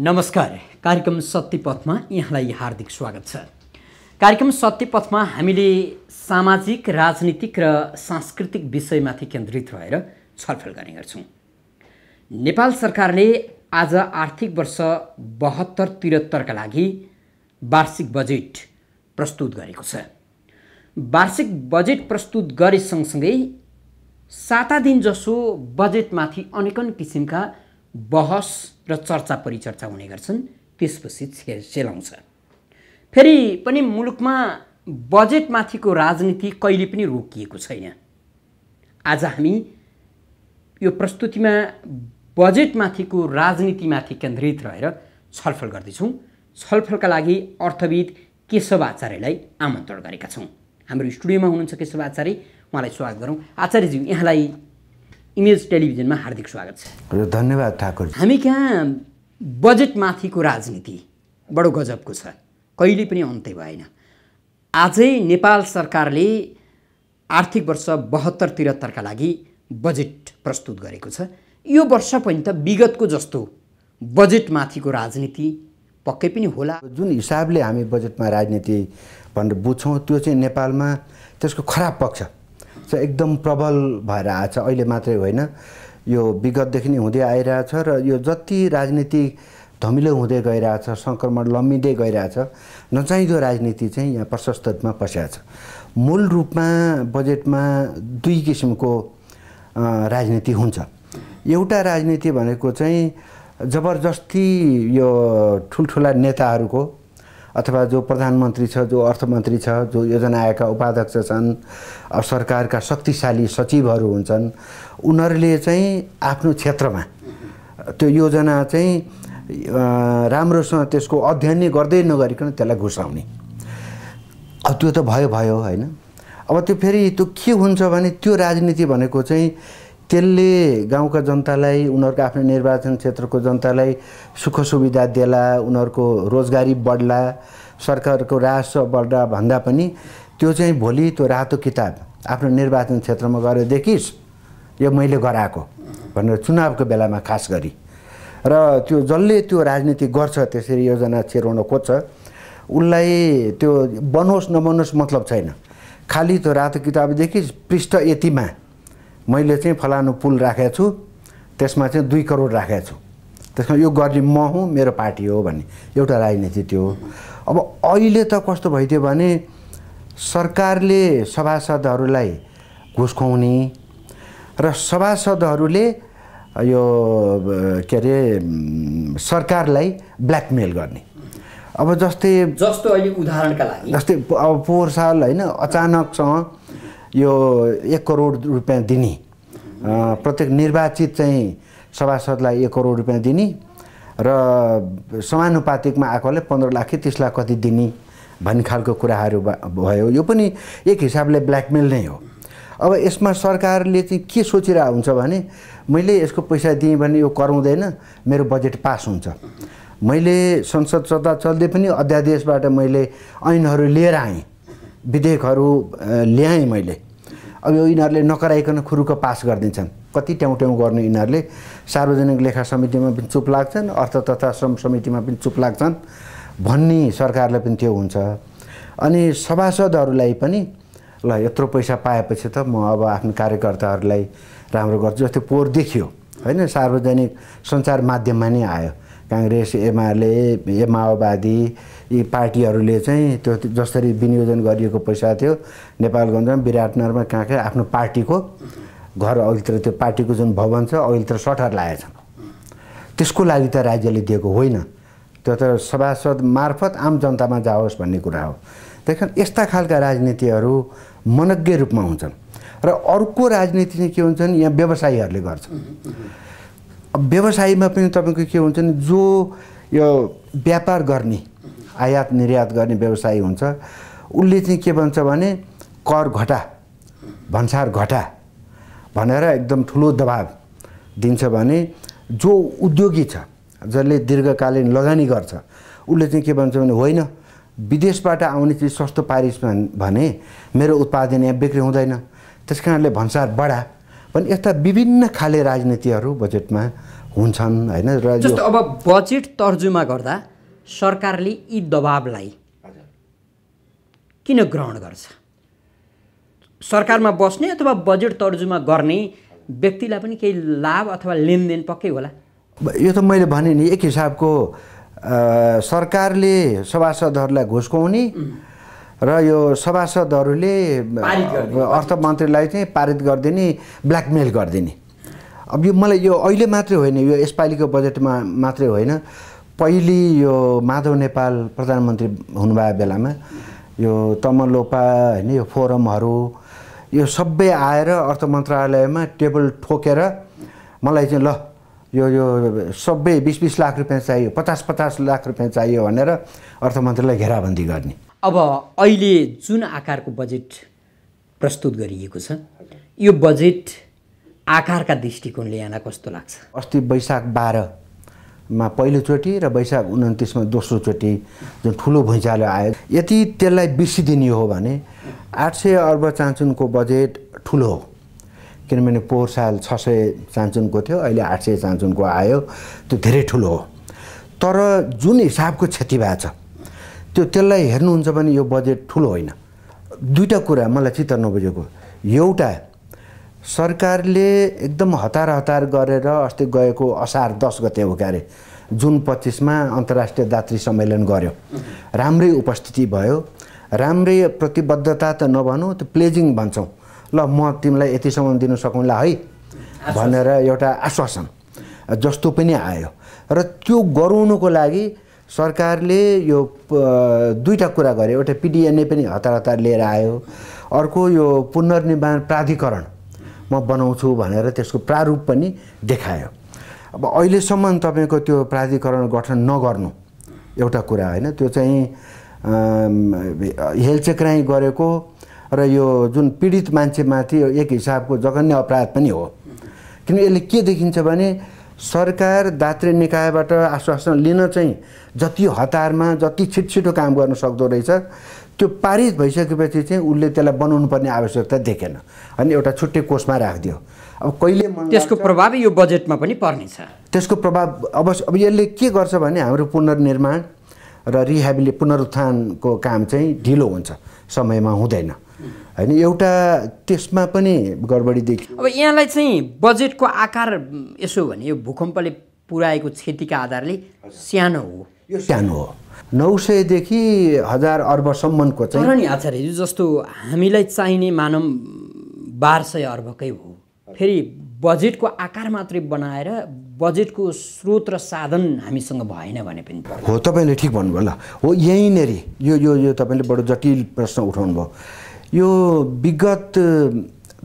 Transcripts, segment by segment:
नमस्कार कार्यक्रम सत्यपथमा यहाँलाई हार्दिक स्वागत छ कार्यक्रम सत्यपथमा हामीले सामाजिक राजनीतिक र सांस्कृतिक विषयमाथि केन्द्रित रहेर छलफल गर्ने गर्छौँ नेपाल सरकारले आज आर्थिक वर्ष बहत्तर त्रिहत्तरका लागि वार्षिक बजेट प्रस्तुत गरेको छ वार्षिक बजेट प्रस्तुत गरे सँगसँगै साता दिन जसो बजेटमाथि अनेकन किसिमका बहस र चर्चा परिचर्चा हुने गर्छन् त्यसपछि छे सेलाउँछ फेरि पनि मुलुकमा बजेटमाथिको राजनीति कहिले पनि रोकिएको छैन आज हामी यो प्रस्तुतिमा बजेटमाथिको राजनीतिमाथि केन्द्रित रहेर छलफल गर्दैछौँ छलफलका लागि अर्थविद केशव आचार्यलाई आमन्त्रण गरेका छौँ हाम्रो स्टुडियोमा हुनुहुन्छ केशव आचार्य उहाँलाई स्वागत गरौँ आचार्यज्यू यहाँलाई इमेज टेलिभिजनमा हार्दिक स्वागत छ धन्यवाद ठाकुर हामी कहाँ बजेटमाथिको राजनीति बडो गजबको छ कहिले पनि अन्त्य भएन आजै नेपाल सरकारले आर्थिक वर्ष बहत्तर त्रिहत्तरका लागि बजेट प्रस्तुत गरेको छ यो वर्ष पनि त विगतको जस्तो बजेटमाथिको राजनीति पक्कै पनि होला जुन हिसाबले हामी बजेटमा राजनीति भनेर बुझ्छौँ त्यो चाहिँ नेपालमा त्यसको खराब पक्ष चाहिँ एकदम प्रबल भएर आएछ अहिले मात्रै होइन यो विगतदेखि नै हुँदै आइरहेछ र यो जति राजनीति धमिलो हुँदै गइरहेछ सङ्क्रमण लम्बिँदै गइरहेछ नचाहिँदो राजनीति चाहिँ यहाँ प्रशस्त रूपमा पस्याएको छ मूल रूपमा बजेटमा दुई किसिमको राजनीति हुन्छ एउटा राजनीति भनेको चाहिँ जबरजस्ती यो ठुल्ठुला नेताहरूको अथवा जो प्रधानमन्त्री छ जो अर्थमन्त्री छ जो योजना आएका उपाध्यक्ष छन् सरकारका शक्तिशाली सचिवहरू हुन्छन् उनीहरूले चाहिँ आफ्नो क्षेत्रमा त्यो योजना चाहिँ राम्रोसँग त्यसको अध्ययन नै गर्दै नगरिकन त्यसलाई घुसाउने अब त्यो त भयो भयो होइन अब त्यो फेरि त्यो के हुन्छ भने त्यो राजनीति भनेको चाहिँ त्यसले गाउँका जनतालाई उनीहरूको आफ्नो निर्वाचन क्षेत्रको जनतालाई सुख सुविधा दिएला उनीहरूको रोजगारी बढ्ला सरकारको राजस्व बढ्ला भन्दा पनि त्यो चाहिँ भोलि त्यो रातो किताब आफ्नो निर्वाचन क्षेत्रमा गएर देखिस् यो मैले गराएको भनेर चुनावको बेलामा खास गरी र त्यो जसले त्यो राजनीति गर्छ त्यसरी योजना छिराउन खोज्छ उसलाई त्यो बनोस् नबनोस् मतलब छैन खालि त्यो रातो किताब देखिस् पृष्ठ यतिमा मैले चाहिँ फलानु पुल राखेको छु त्यसमा चाहिँ दुई करोड राखेको छु त्यसमा यो गर्ने म हुँ मेरो पार्टी हो भन्ने एउटा राजनीति त्यो अब अहिले त कस्तो भइदियो भने सरकारले सभासदहरूलाई घुस खुवाउने र सभासदहरूले यो के अरे सरकारलाई ब्ल्याकमेल गर्ने अब जस्तै जस्तो अहिले उदाहरणका लागि जस्तै अब पोहोर साल होइन अचानकसँग यो एक करोड रुपियाँ दिने प्रत्येक निर्वाचित चाहिँ सभासदलाई एक करोड रुपियाँ दिने र समानुपातिकमा आएकोले पन्ध्र लाख कि तिस लाख कति दिने भन्ने खालको कुराहरू भयो यो पनि एक हिसाबले ब्ल्याकमेल नै हो अब यसमा सरकारले चाहिँ के सोचिरहेको हुन्छ भने मैले यसको पैसा दिएँ भने यो कराउँदैन मेरो बजेट पास हुन्छ मैले संसद सत्ता चल्दै पनि अध्यादेशबाट मैले ऐनहरू लिएर आएँ विधेयकहरू ल्याएँ मैले अब यो यिनीहरूले नकराइकन खुरुक पास गरिदिन्छन् कति ट्याउ गर्ने यिनीहरूले सार्वजनिक लेखा समितिमा पनि चुप लाग्छन् अर्थ तथा श्रम समितिमा पनि चुप लाग्छन् भन्ने सरकारले पनि त्यो हुन्छ अनि सभासदहरूलाई पनि ल यत्रो पैसा पाएपछि त म अब आफ्नो कार्यकर्ताहरूलाई राम्रो गर्छु जस्तै पोहोर देखियो होइन सार्वजनिक सञ्चार माध्यममा नै आयो काङ्ग्रेस एमाले एमाओवादी यी पार्टीहरूले चाहिँ त्यो जसरी विनियोजन गरिएको पैसा थियो नेपालगञ्जमा विराटनगरमा कहाँ कहाँ आफ्नो पार्टीको घर अहिलेतिर त्यो पार्टीको जुन भवन छ त सटर छ त्यसको लागि त राज्यले दिएको होइन त्यो त सभासद मार्फत आम जनतामा जाओस् भन्ने कुरा हो त्यही कारण यस्ता खालका राजनीतिहरू मनज्ञ रूपमा हुन्छन् र अर्को राजनीति चाहिँ के हुन्छन् यहाँ व्यवसायीहरूले गर्छन् व्यवसायीमा पनि तपाईँको के हुन्छ भने जो यो व्यापार गर्ने आयात निर्यात गर्ने व्यवसायी हुन्छ उसले चाहिँ के भन्छ भने कर घटा भन्सार घटा भनेर एकदम ठुलो दबाब दिन्छ भने जो उद्योगी छ जसले दीर्घकालीन लगानी गर्छ उसले चाहिँ के भन्छ भने होइन विदेशबाट आउने चिज सस्तो पारिस भने मेरो उत्पादन यहाँ बिक्री हुँदैन त्यस कारणले भन्सार बढा पनि यस्ता विभिन्न खाले राजनीतिहरू बजेटमा हुन्छन् होइन र अब बजेट तर्जुमा गर्दा सरकारले यी दबाबलाई किन ग्रहण गर्छ सरकारमा बस्ने अथवा बजेट तर्जुमा गर्ने व्यक्तिलाई पनि केही लाभ अथवा लेनदेन पक्कै होला यो त मैले भने नि एक हिसाबको सरकारले सभासदहरूलाई घुसकाउने र यो सभासदहरूले अर्थमन्त्रीलाई चाहिँ पारित गरिदिने ब्ल्याकमेल गरिदिने अब यो मलाई यो अहिले मात्रै होइन यो यसपालिको बजेटमा मात्रै होइन पहिले यो माधव नेपाल प्रधानमन्त्री हुनुभएको बेलामा यो तमलोपा होइन यो फोरमहरू यो सबै आएर अर्थ मन्त्रालयमा टेबल ठोकेर मलाई चाहिँ ल यो यो सबै बिस बिस लाख रुपियाँ चाहियो पचास पचास लाख रुपियाँ चाहियो भनेर अर्थमन्त्रीलाई घेराबन्दी गर्ने अब अहिले जुन आकारको बजेट प्रस्तुत गरिएको छ यो बजेट आकारका दृष्टिकोणले यहाँलाई कस्तो लाग्छ अस्ति वैशाख बाह्र मा पहिलोचोटि र वैशाख उन्तिसमा दोस्रोचोटि जुन ठुलो भुइँचालो आयो यति त्यसलाई बिर्सिदिने हो भने आठ सय अर्ब चान्चुनको बजेट ठुलो हो किनभने पोहोर साल छ सय चान्चुनको थियो अहिले आठ सय चान्चुनको आयो त्यो धेरै ठुलो हो तर जुन हिसाबको क्षति भएको छ त्यो त्यसलाई हेर्नुहुन्छ भने यो बजेट ठुलो होइन दुईवटा कुरा मलाई चित्त नबुझेको एउटा सरकारले एकदम हतार हतार गरेर अस्ति गएको असार दस गते हो क्यारे जुन पच्चिसमा अन्तर्राष्ट्रिय दात्री सम्मेलन गर्यो राम्रै उपस्थिति भयो राम्रै प्रतिबद्धता त नभनौँ त्यो प्लेजिङ भन्छौँ ल म तिमीलाई यतिसम्म दिनु सकौँला है भनेर एउटा आश्वासन जस्तो पनि आयो र त्यो गराउनुको लागि सरकारले यो दुईवटा कुरा गर्यो एउटा पिडिएनए पनि हतार हतार लिएर आयो अर्को यो पुनर्निर्माण प्राधिकरण म बनाउँछु भनेर त्यसको प्रारूप पनि देखायो अब अहिलेसम्म तपाईँको त्यो प्राधिकरण गठन नगर्नु एउटा कुरा होइन त्यो चाहिँ हेलचेक्राइ गरेको र यो जुन पीडित मान्छेमाथि एक हिसाबको जघन्य अपराध पनि हो किन यसले के देखिन्छ भने सरकार दात्री निकायबाट आश्वासन लिन चाहिँ जति हतारमा जति छिटो काम गर्न सक्दो रहेछ त्यो पारित भइसकेपछि चाहिँ उसले त्यसलाई बनाउनु पर्ने आवश्यकता देखेन अनि एउटा छुट्टै कोषमा राखिदियो अब कहिले त्यसको प्रभाव यो बजेटमा पनि पर्नेछ त्यसको प्रभाव अवश्य अब यसले के गर्छ भने हाम्रो पुनर्निर्माण र रिहेबिलि पुनरुत्थानको काम चाहिँ ढिलो हुन्छ समयमा हुँदैन होइन एउटा त्यसमा पनि गडबडी देखियो अब यहाँलाई चाहिँ बजेटको आकार यसो भने यो भूकम्पले पुऱ्याएको क्षतिका आधारले सानो हो यो सानो हो नौ सयदेखि हजार अर्बसम्मको चाहिँ नि आचार्य जस्तो हामीलाई चाहिने मानव बाह्र सय अर्बकै हो फेरि बजेटको आकार मात्रै बनाएर बजेटको स्रोत र साधन हामीसँग भएन भने पनि हो तपाईँले ठिक भन्नुभयो ल हो यहीँनेरि यो यो यो तपाईँले बडो जटिल प्रश्न उठाउनु भयो यो विगत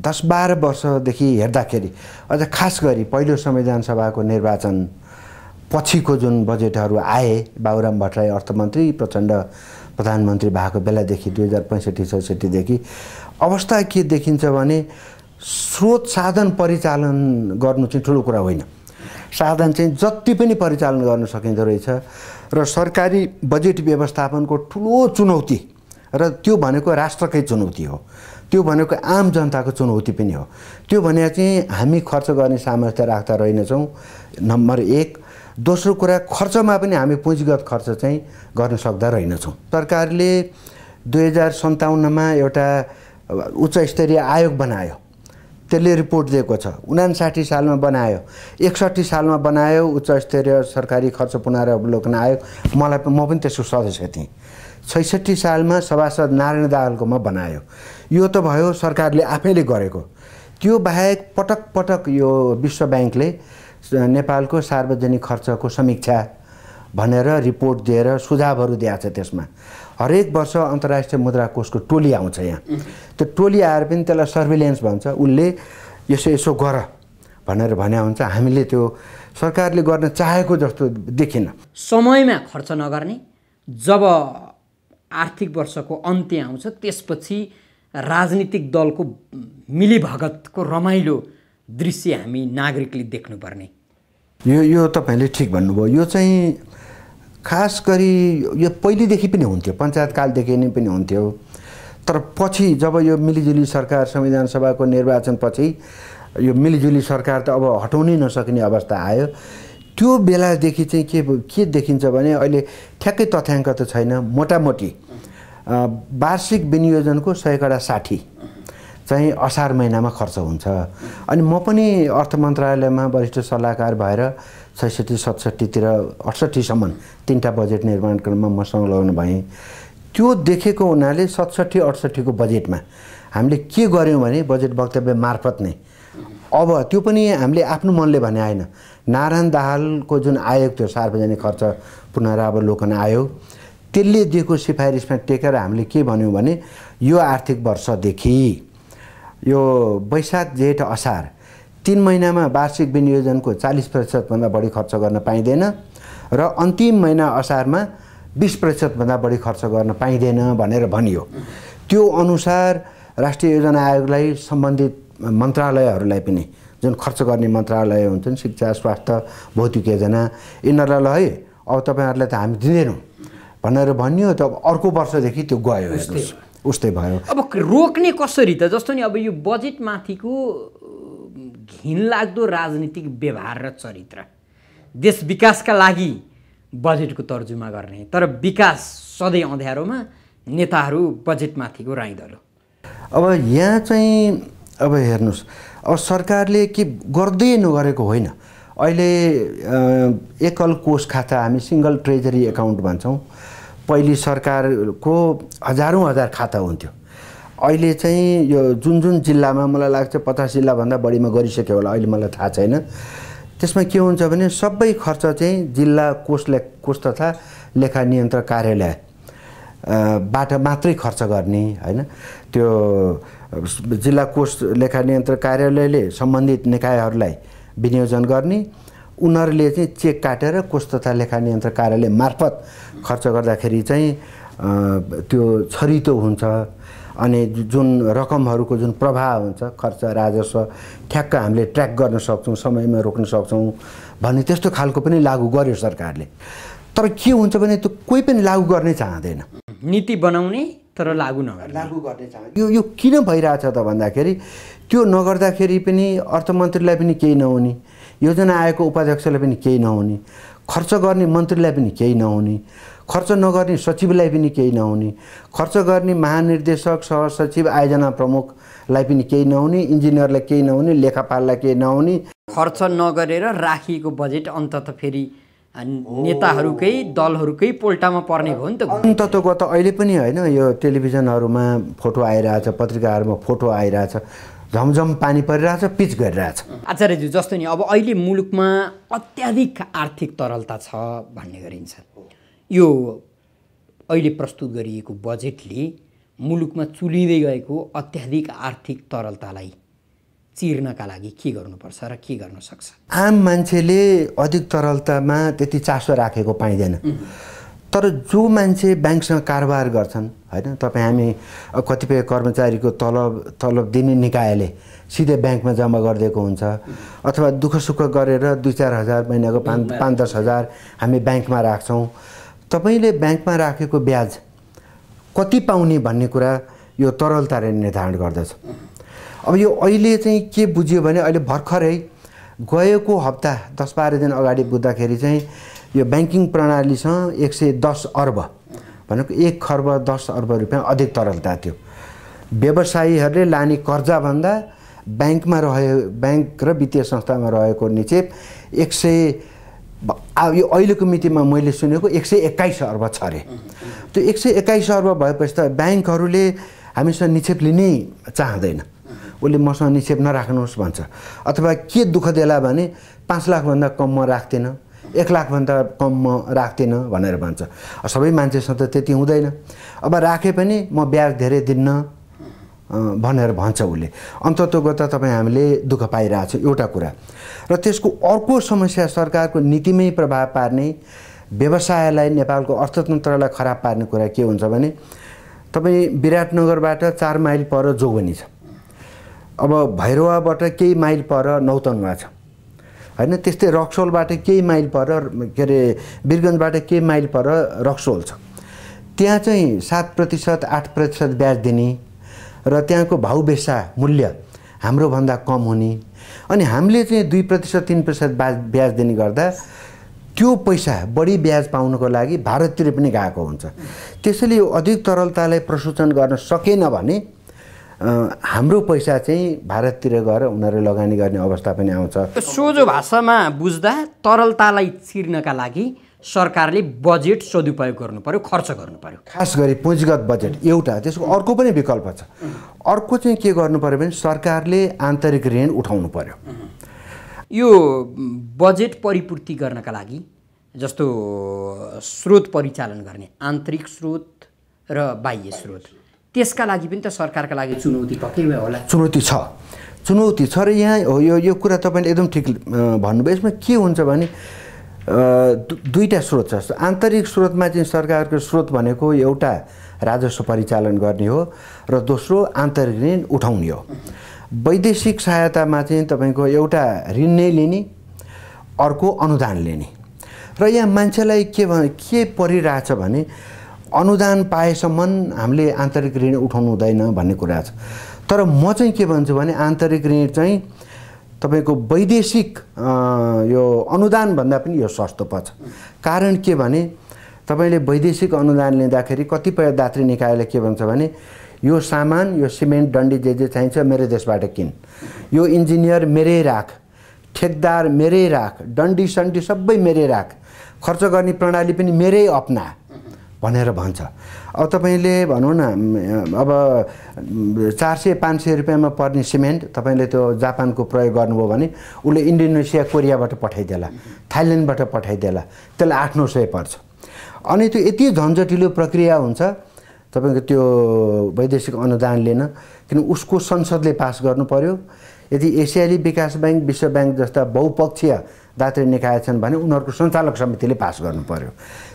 दस बाह्र वर्षदेखि हेर्दाखेरि अझ खास गरी पहिलो संविधान सभाको निर्वाचन पछिको जुन बजेटहरू आए बाबुराम भट्टराई अर्थमन्त्री प्रचण्ड प्रधानमन्त्री भएको बेलादेखि दुई हजार पैँसठी चौसठीदेखि अवस्था के देखिन्छ भने स्रोत साधन परिचालन गर्नु चाहिँ ठुलो कुरा होइन साधन चाहिँ जति पनि परिचालन गर्न सकिँदो रहेछ र सरकारी बजेट व्यवस्थापनको ठुलो चुनौती र त्यो भनेको राष्ट्रकै चुनौती हो त्यो भनेको आम जनताको चुनौती पनि हो त्यो भने चाहिँ हामी खर्च गर्ने सामर्थ्य राख्दा रहेनछौँ नम्बर एक दोस्रो कुरा खर्चमा पनि हामी पुँजीगत खर्च चाहिँ गर्न सक्दा रहेनछौँ सरकारले दुई हजार सन्ताउन्नमा एउटा उच्च स्तरीय आयोग बनायो त्यसले रिपोर्ट दिएको छ उनासाठी सालमा बनायो एकसट्ठी सालमा बनायो उच्च स्तरीय सरकारी खर्च पुनरावलोकन आयोग मलाई म पनि त्यसको सदस्य थिएँ छैसठी सालमा सभासद नारायण दाहालकोमा बनायो यो त भयो सरकारले आफैले गरेको त्यो बाहेक पटक पटक यो विश्व ब्याङ्कले नेपालको सार्वजनिक खर्चको समीक्षा भनेर रिपोर्ट दिएर सुझावहरू दिएको छ त्यसमा हरेक वर्ष अन्तर्राष्ट्रिय मुद्रा कोषको टोली आउँछ यहाँ त्यो टोली आएर पनि त्यसलाई सर्भिलेन्स भन्छ उसले यसो यसो गर भनेर भन्या हुन्छ हामीले त्यो सरकारले गर्न चाहेको जस्तो देखिन समयमा खर्च नगर्ने जब आर्थिक वर्षको अन्त्य आउँछ त्यसपछि राजनीतिक दलको मिलीभगतको रमाइलो दृश्य हामी नागरिकले देख्नुपर्ने यो यो तपाईँले ठिक भन्नुभयो यो चाहिँ खास गरी यो पहिलेदेखि पनि हुन्थ्यो पञ्चायतकालदेखि नै पनि हुन्थ्यो तर पछि जब यो मिलिजुली सरकार संविधान सभाको निर्वाचनपछि यो मिलिजुली सरकार त अब हटाउनै नसकिने अवस्था आयो त्यो बेलादेखि चाहिँ के के देखिन्छ भने अहिले ठ्याक्कै तथ्याङ्क त छैन मोटामोटी वार्षिक विनियोजनको सयकडा साठी चाहिँ असार महिनामा खर्च हुन्छ अनि म पनि अर्थ मन्त्रालयमा वरिष्ठ सल्लाहकार भएर छैसठी सतसट्ठीतिर अठसट्ठीसम्म तिनवटा बजेट निर्माण क्रममा म संलग्न भएँ त्यो देखेको हुनाले सतसट्ठी अठसट्ठीको बजेटमा हामीले के गऱ्यौँ भने बजेट वक्तव्य मार्फत नै अब त्यो पनि हामीले आफ्नो मनले भने आएन नारायण दाहालको जुन आयोग थियो सार्वजनिक खर्च पुनरावलोकन आयोग त्यसले दिएको सिफारिसमा टेकेर हामीले के भन्यौँ भने यो आर्थिक वर्षदेखि यो वैशाख जेठ असार तिन महिनामा वार्षिक विनियोजनको चालिस प्रतिशतभन्दा बढी खर्च गर्न पाइँदैन र अन्तिम महिना असारमा बिस प्रतिशतभन्दा बढी खर्च गर्न पाइँदैन भनेर भनियो त्यो अनुसार राष्ट्रिय योजना आयोगलाई सम्बन्धित मन्त्रालयहरूलाई पनि जुन खर्च गर्ने मन्त्रालय हुन्छन् शिक्षा स्वास्थ्य भौतिक योजना यिनीहरूलाई ल है अब तपाईँहरूलाई त हामी दिँदैनौँ भनेर भनियो त अर्को वर्षदेखि त्यो गयो उस्तै भयो अब रोक्ने कसरी त जस्तो नि अब यो बजेटमाथिको घिनलाग्दो राजनीतिक व्यवहार र चरित्र देश विकासका लागि बजेटको तर्जुमा गर्ने तर विकास सधैँ अँध्यारोमा नेताहरू बजेटमाथिको राइदलो अब यहाँ चाहिँ अब हेर्नुहोस् अब सरकारले के गर्दै नगरेको होइन अहिले एकल कोष खाता हामी सिङ्गल ट्रेजरी एकाउन्ट भन्छौँ पहिले सरकारको हजारौँ हजार खाता हुन्थ्यो अहिले चाहिँ यो जुन जुन जिल्लामा मलाई लाग्छ पचास जिल्लाभन्दा बढीमा गरिसक्यो होला अहिले मलाई थाहा छैन त्यसमा के हुन्छ भने सबै खर्च चाहिँ जिल्ला कोष ले कोष तथा लेखा नियन्त्रण कार्यालय बाट मात्रै खर्च गर्ने होइन त्यो जिल्ला कोष लेखा नियन्त्रण कार्यालयले सम्बन्धित निकायहरूलाई विनियोजन गर्ने उनीहरूले चाहिँ चेक काटेर कोष तथा लेखा नियन्त्र कार्यालय मार्फत खर्च गर्दाखेरि चाहिँ त्यो छरितो हुन्छ अनि जुन रकमहरूको जुन प्रभाव हुन्छ खर्च राजस्व ठ्याक्क हामीले ट्र्याक गर्न सक्छौँ समयमा रोक्न सक्छौँ भन्ने त्यस्तो खालको पनि लागू गर्यो सरकारले तर के हुन्छ भने त्यो कोही पनि लागू गर्नै चाहँदैन नीति बनाउने तर लागु नगर्ने लागु गर्ने चाहन्छ यो यो किन भइरहेछ त भन्दाखेरि त्यो नगर्दाखेरि पनि अर्थमन्त्रीलाई पनि केही नहुने योजना आएको उपाध्यक्षलाई पनि केही नहुने खर्च गर्ने मन्त्रीलाई पनि केही नहुने खर्च नगर्ने सचिवलाई पनि केही नहुने खर्च गर्ने महानिर्देशक सहसचिव आयोजना प्रमुखलाई पनि केही नहुने इन्जिनियरलाई केही नहुने लेखापाललाई केही नहुने खर्च नगरेर राखिएको बजेट अन्तत फेरि नेताहरूकै दलहरूकै पोल्टामा पर्ने भयो नि त अन्तत्वको त अहिले पनि होइन यो टेलिभिजनहरूमा फोटो आइरहेछ पत्रिकाहरूमा फोटो आइरहेछ झमझम पानी परिरहेछ पिच गरिरहेछ आचार्यज्यू जस्तो नि अब अहिले मुलुकमा अत्याधिक आर्थिक तरलता छ भन्ने गरिन्छ यो अहिले प्रस्तुत गरिएको बजेटले मुलुकमा चुलिँदै गएको अत्याधिक आर्थिक तरलतालाई चिर्नका लागि के गर्नुपर्छ र के गर्न सक्छ आम मान्छेले अधिक तरलतामा त्यति चासो राखेको पाइँदैन तर जो मान्छे ब्याङ्कसँग कारोबार गर्छन् होइन तपाईँ हामी कतिपय कर्मचारीको तलब तलब दिने निकायले सिधै ब्याङ्कमा जम्मा गरिदिएको हुन्छ अथवा दुःख सुख गरेर दुई चार हजार महिनाको पाँच पाँच दस हजार हामी ब्याङ्कमा राख्छौँ तपाईँले ब्याङ्कमा राखेको ब्याज कति पाउने भन्ने कुरा यो तरलताले निर्धारण गर्दछ अब यो अहिले चाहिँ के बुझ्यो भने अहिले भर्खरै गएको हप्ता दस बाह्र दिन अगाडि बुझ्दाखेरि चाहिँ यो ब्याङ्किङ प्रणालीसँग एक सय दस अर्ब भनेको एक खर्ब दस अर्ब रुपियाँ अधिक तरलता थियो व्यवसायीहरूले लाने कर्जाभन्दा ब्याङ्कमा रहे ब्याङ्क र वित्तीय संस्थामा रहेको निक्षेप एक सय यो अहिलेको मितिमा मैले सुनेको एक सय एक्काइस अर्ब छ अरे त्यो एक सय एक्काइस अर्ब भएपछि त ब्याङ्कहरूले हामीसँग निक्षेप लिनै चाहँदैन उसले मसँग निक्षेप नराख्नुहोस् भन्छ अथवा के दुःख देला भने पाँच लाखभन्दा कम म राख्दिनँ एक लाखभन्दा कम म राख्दिनँ भनेर भन्छ सबै मान्छेसँग त त्यति हुँदैन अब राखे पनि म ब्याज धेरै दिन्न भनेर भन्छ उसले अन्तत्वको तपाईँ हामीले दुःख पाइरहेछ एउटा कुरा र त्यसको अर्को समस्या सरकारको नीतिमै प्रभाव पार्ने व्यवसायलाई नेपालको अर्थतन्त्रलाई खराब पार्ने कुरा के हुन्छ भने तपाईँ विराटनगरबाट चार माइल पर जोगनी छ अब भैरवाबाट केही माइल पर नौतनवा छ होइन त्यस्तै रक्सोलबाट केही माइल पर के अरे बिरगन्जबाट केही माइल पर रक्सोल छ त्यहाँ चाहिँ सात प्रतिशत आठ प्रतिशत ब्याज दिने र त्यहाँको भाउ बेसा मूल्य हाम्रोभन्दा कम हुने अनि हामीले चाहिँ दुई प्रतिशत तिन प्रतिशत ब्याज ब्याज दिने गर्दा त्यो पैसा बढी ब्याज पाउनको लागि भारततिर पनि गएको हुन्छ त्यसैले यो अधिक तरलतालाई प्रशोचन गर्न सकेन भने हाम्रो पैसा चाहिँ भारततिर गएर उनीहरू लगानी गर्ने अवस्था पनि आउँछ सोझो भाषामा बुझ्दा तरलतालाई चिर्नका लागि सरकारले बजेट सदुपयोग गर्नु पऱ्यो खर्च गर्नु पऱ्यो खास गरी पुँजीगत बजेट एउटा त्यसको अर्को पनि विकल्प छ अर्को चाहिँ के गर्नु पऱ्यो भने सरकारले आन्तरिक ऋण उठाउनु पर्यो यो बजेट परिपूर्ति गर्नका लागि जस्तो स्रोत परिचालन गर्ने आन्तरिक स्रोत र बाह्य स्रोत त्यसका लागि पनि त सरकारका लागि चुनौती पक्कै होला चुनौती छ चुनौती छ र यहाँ हो यो यो कुरा तपाईँले एकदम ठिक भन्नुभयो यसमा के हुन्छ भने दुईवटा स्रोत छ आन्तरिक स्रोतमा चाहिँ सरकारको स्रोत भनेको एउटा राजस्व परिचालन गर्ने हो र दोस्रो आन्तरिक ऋण उठाउने हो वैदेशिक सहायतामा चाहिँ तपाईँको एउटा ऋण नै लिने अर्को अनुदान लिने र यहाँ मान्छेलाई के के परिरहेछ भने अनुदान पाएसम्म हामीले आन्तरिक ऋण उठाउनु हुँदैन भन्ने कुरा छ तर म चाहिँ के भन्छु भने आन्तरिक ऋण चाहिँ तपाईँको वैदेशिक यो अनुदानभन्दा पनि यो सस्तो पर्छ कारण के भने तपाईँले वैदेशिक अनुदान लिँदाखेरि कतिपय दात्री निकायले के भन्छ भने यो सामान यो सिमेन्ट डन्डी जे जे चाहिन्छ मेरै देशबाट किन यो इन्जिनियर मेरै राख ठेकदार मेरै राख डन्डी सन्डी सबै मेरै राख खर्च गर्ने प्रणाली पनि मेरै अप्ना भनेर भन्छ अब तपाईँले भनौँ न अब चार सय पाँच सय रुपियाँमा पर्ने सिमेन्ट तपाईँले त्यो जापानको प्रयोग गर्नुभयो भने उसले इन्डोनेसिया कोरियाबाट पठाइदिएला थाइल्यान्डबाट पठाइदिएला त्यसलाई आठ नौ सय पर्छ अनि त्यो यति झन्झटिलो प्रक्रिया हुन्छ तपाईँको त्यो वैदेशिक अनुदान लिन किन उसको संसदले पास गर्नु पऱ्यो यदि एसियाली विकास ब्याङ्क विश्व ब्याङ्क जस्ता बहुपक्षीय दात्री निकाय छन् भने उनीहरूको सञ्चालक समितिले पास गर्नु पर्यो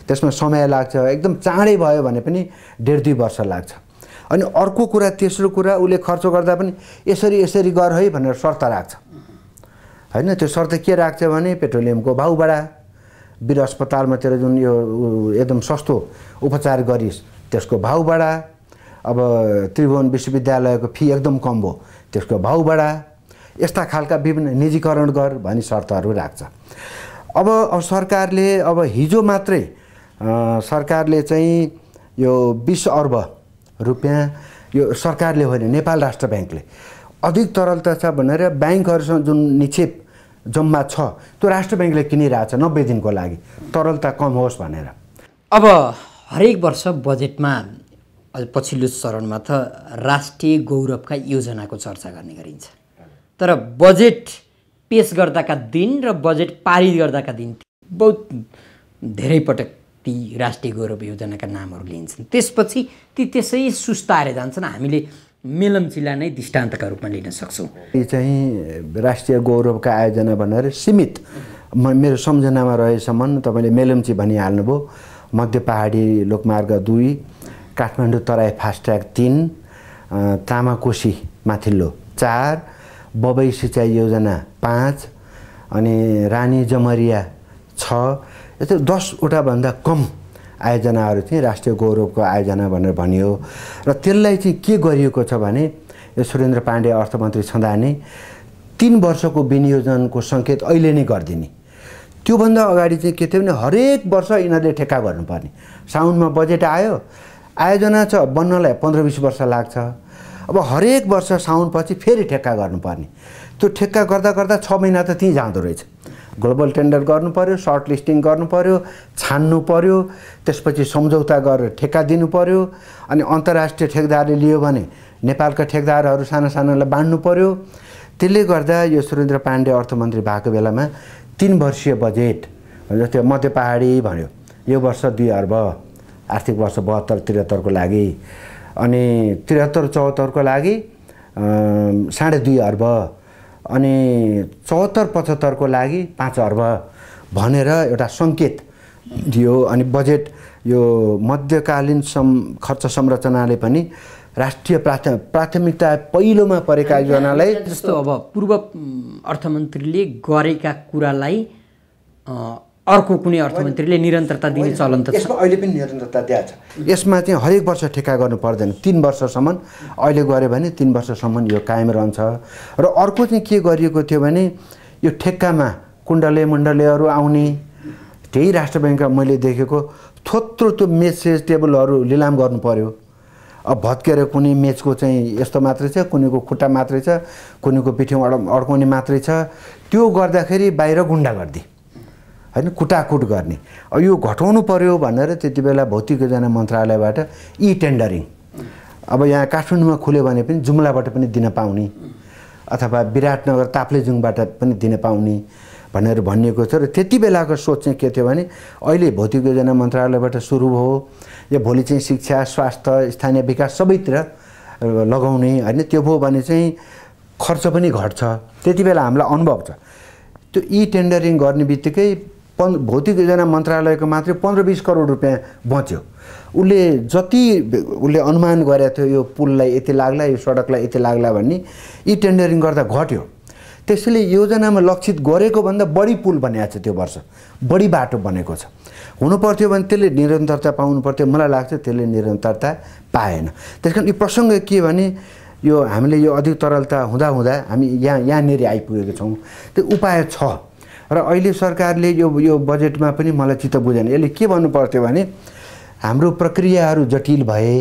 त्यसमा समय लाग्छ एकदम चाँडै भयो भने पनि डेढ दुई वर्ष लाग्छ अनि अर्को कुरा तेस्रो कुरा उसले खर्च गर्दा पनि यसरी यसरी गर है भनेर शर्त राख्छ होइन त्यो शर्त के राख्छ भने पेट्रोलियमको भाउ बढा वीर अस्पतालमा तेरो जुन यो एकदम सस्तो उपचार गरिस् त्यसको भाउ बढा अब त्रिभुवन विश्वविद्यालयको फी एकदम कम भयो त्यसको भाउ बढा यस्ता खालका विभिन्न निजीकरण गर भन्ने शर्तहरू राख्छ अब अब सरकारले अब हिजो मात्रै सरकारले चाहिँ यो बिस अर्ब रुपियाँ यो सरकारले होइन नेपाल राष्ट्र ब्याङ्कले अधिक तरलता छ भनेर ब्याङ्कहरूसँग जुन निक्षेप जम्मा छ त्यो राष्ट्र ब्याङ्कले किनिरहेछ नब्बे दिनको लागि तरलता कम होस् भनेर अब हरेक वर्ष बजेटमा पछिल्लो चरणमा त राष्ट्रिय गौरवका योजनाको चर्चा गर्ने गरिन्छ तर बजेट पेस गर्दाका दिन र बजेट पारित गर्दाका दिन बहुत धेरै पटक ती राष्ट्रिय गौरव योजनाका नामहरू लिइन्छन् त्यसपछि ती त्यसै सुस्ताएर जान्छन् हामीले मेलम्चिला नै दृष्टान्तका रूपमा लिन सक्छौँ यो चाहिँ राष्ट्रिय गौरवका आयोजना भनेर सीमित म मेरो सम्झनामा रहेसम्म तपाईँले मेलम्ची भनिहाल्नुभयो मध्य पहाडी लोकमार्ग दुई काठमाडौँ तराई फास्ट्याग तिन तामाकोसी माथिल्लो चार बबई सिँचाइ योजना पाँच अनि रानी जमरिया छ यस्तो दसवटाभन्दा कम आयोजनाहरू चाहिँ राष्ट्रिय गौरवको आयोजना भनेर भनियो र त्यसलाई चाहिँ के गरिएको छ भने यो सुरेन्द्र पाण्डे अर्थमन्त्री छँदा नै तिन वर्षको विनियोजनको सङ्केत अहिले नै गरिदिने त्योभन्दा अगाडि चाहिँ के थियो भने हरेक वर्ष यिनीहरूले ठेक्का गर्नुपर्ने साउन्डमा बजेट आयो आयोजना छ बन्नलाई पन्ध्र बिस वर्ष लाग्छ अब हरेक वर्ष साउनपछि फेरि ठेक्का गर्नुपर्ने त्यो ठेक्का गर्दा गर्दा छ महिना त त्यहीँ जाँदो रहेछ ग्लोबल टेन्डर गर्नु पऱ्यो सर्ट लिस्टिङ गर्नु पऱ्यो छान्नु पऱ्यो त्यसपछि सम्झौता गरेर ठेक्का दिनु पऱ्यो अनि अन्तर्राष्ट्रिय ठेकदारले लियो भने नेपालका ठेकदारहरू साना सानालाई बाँड्नु पऱ्यो त्यसले गर्दा यो सुरेन्द्र पाण्डे अर्थमन्त्री भएको बेलामा तिन वर्षीय बजेट जस्तै मध्य पहाडी भन्यो यो वर्ष दुई अर्ब आर्थिक वर्ष बहत्तर त्रिहत्तरको लागि अनि त्रिहत्तर चौहत्तरको लागि साढे दुई अर्ब अनि चौहत्तर पचहत्तरको लागि पाँच अर्ब भनेर एउटा सङ्केत दियो अनि बजेट यो मध्यकालीन सम् खर्च संरचनाले पनि राष्ट्रिय प्राथ प्राथमिकता पहिलोमा परेका योजनालाई जस्तो अब पूर्व अर्थमन्त्रीले गरेका कुरालाई अर्को कुनै अर्थमन्त्रीले निरन्तरता दिने चलन त अहिले पनि निरन्तरता दिएको छ यसमा चाहिँ हरेक वर्ष ठेक्का गर्नु पर्दैन तिन वर्षसम्म अहिले गऱ्यो भने तिन वर्षसम्म यो कायम रहन्छ र अर्को चाहिँ के गरिएको थियो भने यो ठेक्कामा कुण्डले मण्डलेहरू आउने त्यही राष्ट्र ब्याङ्कका मैले देखेको थोत्रो त्यो मेसेज टेबलहरू लिलाम गर्नु पर्यो अब भत्केर कुनै मेचको चाहिँ यस्तो मात्रै छ कुनैको खुट्टा मात्रै छ कुनैको पिठ्यौँ अड अड्काउने मात्रै छ त्यो गर्दाखेरि बाहिर गुन्डा गुन्डागर्दी होइन कुटाकुट गर्ने अब यो घटाउनु पर्यो भनेर त्यति बेला भौतिक योजना मन्त्रालयबाट इ टेन्डरिङ अब यहाँ काठमाडौँमा खुल्यो भने पनि जुम्लाबाट पनि दिन पाउने अथवा विराटनगर ताप्लेजुङबाट पनि दिन पाउने भनेर भनिएको थियो र त्यति बेलाको सोच चाहिँ के थियो भने अहिले भौतिक योजना मन्त्रालयबाट सुरु भयो यो भोलि चाहिँ शिक्षा स्वास्थ्य स्थानीय विकास सबैतिर लगाउने होइन त्यो भयो भने चाहिँ खर्च पनि घट्छ त्यति बेला हामीलाई अनुभव छ त्यो इ टेन्डरिङ गर्ने बित्तिकै पन् भौतिक योजना मन्त्रालयको मात्रै पन्ध्र बिस करोड रुपियाँ बच्यो उसले जति उसले अनुमान गरेको थियो यो पुललाई यति लाग्ला यो सडकलाई यति लाग्ला भन्ने यी टेन्डरिङ गर्दा घट्यो त्यसैले योजनामा लक्षित गरेको भन्दा बढी पुल बनाएको छ त्यो वर्ष बढी बाटो बनेको छ हुनुपर्थ्यो पर्थ्यो भने त्यसले निरन्तरता पाउनु पर्थ्यो मलाई लाग्छ त्यसले निरन्तरता पाएन त्यस कारण यो प्रसङ्ग के भने यो हामीले यो अधिक तरलता हुँदाहुँदा हामी यहाँ यहाँनिर आइपुगेको छौँ त्यो उपाय छ र अहिले सरकारले यो यो बजेटमा पनि मलाई चित्त बुझेन यसले के भन्नु पर्थ्यो भने हाम्रो प्रक्रियाहरू जटिल भए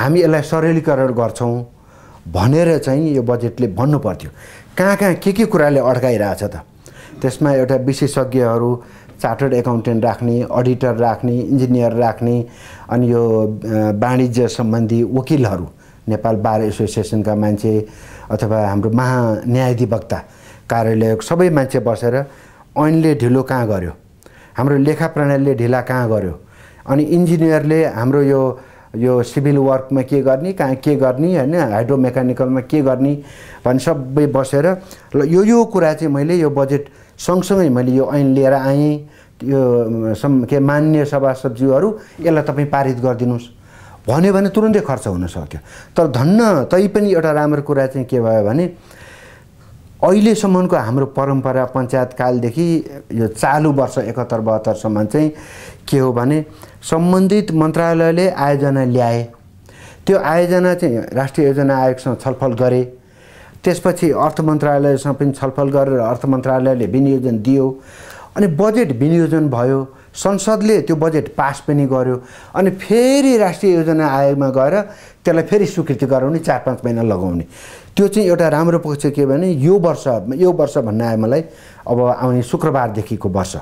हामी यसलाई सरलीकरण गर्छौँ भनेर चाहिँ यो बजेटले भन्नु पर्थ्यो कहाँ कहाँ के के कुराले अड्काइरहेछ त त्यसमा एउटा विशेषज्ञहरू चार्टर्ड एकाउन्टेन्ट राख्ने अडिटर राख्ने इन्जिनियर राख्ने अनि यो वाणिज्य सम्बन्धी वकिलहरू नेपाल बार एसोसिएसनका मान्छे अथवा हाम्रो महान्यायाधिवक्ता कार्यालयको सबै मान्छे बसेर ऐनले ढिलो कहाँ गर्यो हाम्रो लेखा प्रणालीले ढिला कहाँ गर्यो अनि इन्जिनियरले हाम्रो यो यो सिभिल वर्कमा के गर्ने कहाँ के गर्ने होइन हाइड्रो मेकानिकलमा के गर्ने भने सबै बसेर ल यो यो कुरा चाहिँ मैले यो बजेट सँगसँगै मैले यो ऐन लिएर आएँ यो सम के मान्य सभासदज्यूहरू यसलाई तपाईँ पारित गरिदिनुहोस् भन्यो भने तुरुन्तै खर्च हुन सक्यो तर धन्न तै पनि एउटा राम्रो कुरा चाहिँ के भयो भने अहिलेसम्मको हाम्रो परम्परा पञ्चायतकालदेखि यो चालु वर्ष एकहत्तर बहत्तरसम्म चाहिँ के हो भने सम्बन्धित मन्त्रालयले आयोजना ल्याए त्यो आयोजना चाहिँ राष्ट्रिय योजना आयोगसँग छलफल गरे त्यसपछि अर्थ मन्त्रालयसँग पनि छलफल गरेर अर्थ मन्त्रालयले विनियोजन दियो अनि बजेट विनियोजन भयो संसदले त्यो बजेट पास पनि गर्यो अनि फेरि राष्ट्रिय योजना आयोगमा गएर त्यसलाई फेरि स्वीकृति गराउने चार पाँच महिना लगाउने त्यो चाहिँ एउटा राम्रो पक्ष के भने यो वर्ष यो वर्ष भन्ने आयो मलाई अब आउने शुक्रबारदेखिको वर्ष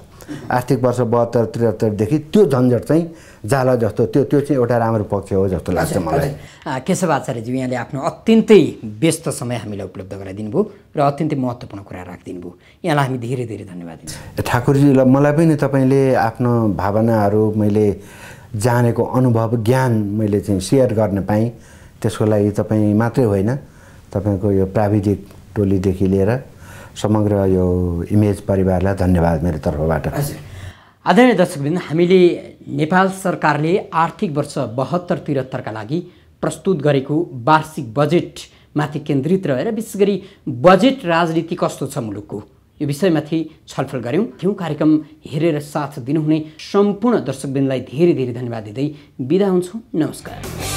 आर्थिक वर्ष बहत्तर त्रिहत्तरदेखि त्यो झन्झट चाहिँ जाला जस्तो त्यो त्यो चाहिँ एउटा राम्रो पक्ष हो जस्तो लाग्छ मलाई केशव आचार्यज्यू यहाँले आफ्नो अत्यन्तै व्यस्त समय हामीलाई उपलब्ध गराइदिनु भयो र अत्यन्तै महत्त्वपूर्ण कुरा राखिदिनु भयो यहाँलाई हामी धेरै धेरै धन्यवाद दिन्छौँ ठाकुरजीलाई मलाई पनि तपाईँले आफ्नो भावनाहरू मैले जानेको अनुभव ज्ञान मैले चाहिँ सेयर गर्न पाएँ त्यसको लागि तपाईँ मात्रै होइन तपाईँको यो प्राविधिक टोलीदेखि लिएर समग्र यो इमेज परिवारलाई धन्यवाद मेरो तर्फबाट आदरणीय दर्शकवृन्द हामीले नेपाल सरकारले आर्थिक वर्ष बहत्तर त्रिहत्तरका लागि प्रस्तुत गरेको वार्षिक बजेटमाथि केन्द्रित रहेर विशेष गरी बजेट राजनीति कस्तो छ मुलुकको यो विषयमाथि छलफल गऱ्यौँ थियौँ कार्यक्रम हेरेर साथ दिनुहुने सम्पूर्ण दर्शकबिनलाई धेरै धेरै धन्यवाद दिँदै बिदा हुन्छौँ नमस्कार